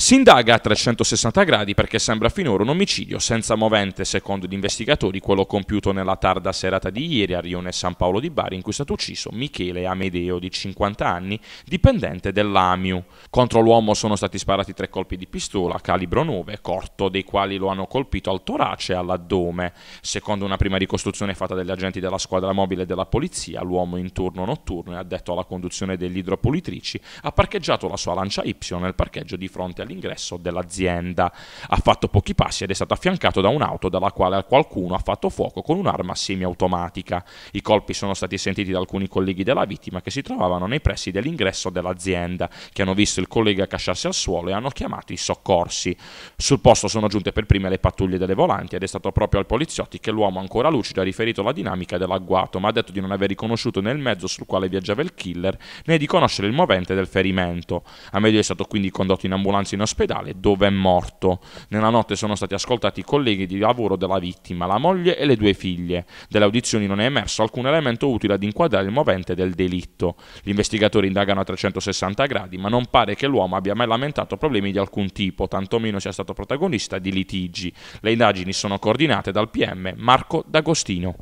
Si indaga a 360 gradi perché sembra finora un omicidio senza movente, secondo gli investigatori, quello compiuto nella tarda serata di ieri a Rione San Paolo di Bari, in cui è stato ucciso Michele Amedeo, di 50 anni, dipendente dell'AMIU. Contro l'uomo sono stati sparati tre colpi di pistola, calibro 9, corto, dei quali lo hanno colpito al torace e all'addome. Secondo una prima ricostruzione fatta dagli agenti della squadra mobile della polizia, l'uomo in turno notturno e addetto alla conduzione degli idropolitrici ha parcheggiato la sua lancia Y nel parcheggio di fronte al all'ingresso dell'azienda. Ha fatto pochi passi ed è stato affiancato da un'auto dalla quale qualcuno ha fatto fuoco con un'arma semiautomatica. I colpi sono stati sentiti da alcuni colleghi della vittima che si trovavano nei pressi dell'ingresso dell'azienda, che hanno visto il collega cacciarsi al suolo e hanno chiamato i soccorsi. Sul posto sono giunte per prime le pattuglie delle volanti ed è stato proprio al poliziotti che l'uomo ancora lucido ha riferito la dinamica dell'agguato, ma ha detto di non aver riconosciuto nel mezzo sul quale viaggiava il killer né di conoscere il movente del ferimento. A meglio è stato quindi condotto in ambulanza in in ospedale dove è morto. Nella notte sono stati ascoltati i colleghi di lavoro della vittima, la moglie e le due figlie. Dalle audizioni non è emerso alcun elemento utile ad inquadrare il movente del delitto. Gli investigatori indagano a 360 gradi, ma non pare che l'uomo abbia mai lamentato problemi di alcun tipo, tantomeno sia stato protagonista di litigi. Le indagini sono coordinate dal PM Marco D'Agostino.